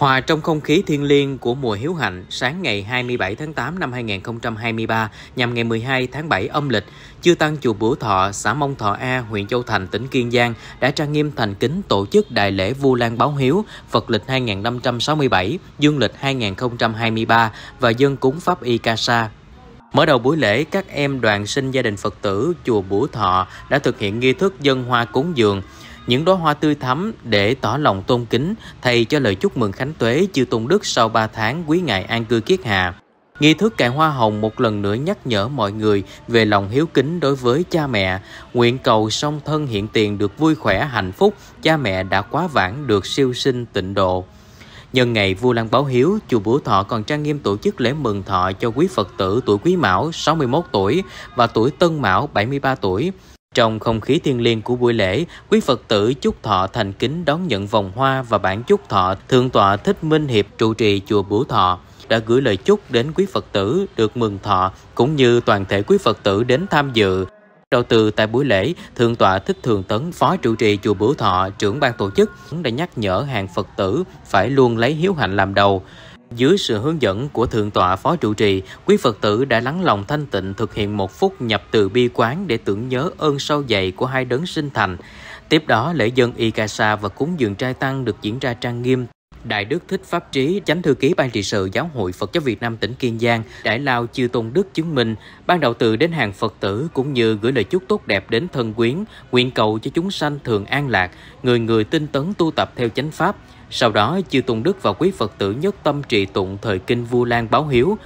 Hòa trong không khí thiêng liêng của mùa hiếu hạnh sáng ngày 27 tháng 8 năm 2023 nhằm ngày 12 tháng 7 âm lịch, chư tăng chùa Bửu Thọ, xã Mông Thọ A, huyện Châu Thành, tỉnh Kiên Giang đã trang nghiêm thành kính tổ chức đại lễ Vu Lan Báo Hiếu Phật lịch 2567, Dương lịch 2023 và dân cúng Pháp Y Ca Sa Mở đầu buổi lễ, các em đoàn sinh gia đình Phật tử chùa Bửu Thọ đã thực hiện nghi thức dân hoa cúng dường, những đóa hoa tươi thắm để tỏ lòng tôn kính thay cho lời chúc mừng khánh tuế chư tôn đức sau 3 tháng quý ngài an cư kiết hạ. Nghi thức cài hoa hồng một lần nữa nhắc nhở mọi người về lòng hiếu kính đối với cha mẹ, nguyện cầu song thân hiện tiền được vui khỏe hạnh phúc, cha mẹ đã quá vãng được siêu sinh tịnh độ. Nhân ngày vua Lăng Báo Hiếu, chùa Bửu Thọ còn trang nghiêm tổ chức lễ mừng thọ cho quý Phật tử tuổi Quý Mão 61 tuổi và tuổi Tân Mão 73 tuổi. Trong không khí thiêng liêng của buổi lễ, quý Phật tử chúc thọ thành kính đón nhận vòng hoa và bản chúc thọ Thượng tọa Thích Minh Hiệp trụ trì chùa Bửu Thọ đã gửi lời chúc đến quý Phật tử được mừng thọ cũng như toàn thể quý Phật tử đến tham dự. Đầu từ tại buổi lễ, Thượng tọa Thích Thường Tấn, Phó trụ trì chùa Bửu Thọ, trưởng ban tổ chức đã nhắc nhở hàng Phật tử phải luôn lấy hiếu hạnh làm đầu, dưới sự hướng dẫn của Thượng tọa Phó Trụ trì, quý Phật tử đã lắng lòng thanh tịnh thực hiện một phút nhập từ bi quán để tưởng nhớ ơn sâu dày của hai đấng sinh thành. Tiếp đó, lễ dân Ikasa và cúng dường trai tăng được diễn ra trang nghiêm, Đại Đức Thích Pháp Trí, chánh thư ký Ban trị sự Giáo hội Phật giáo Việt Nam tỉnh Kiên Giang, Đại Lao Chư Tôn Đức chứng minh, ban đầu từ đến hàng Phật tử cũng như gửi lời chúc tốt đẹp đến thân quyến, nguyện cầu cho chúng sanh thường an lạc, người người tinh tấn tu tập theo chánh pháp. Sau đó, Chư Tôn Đức và quý Phật tử nhất tâm trì tụng thời kinh Vu Lan báo hiếu,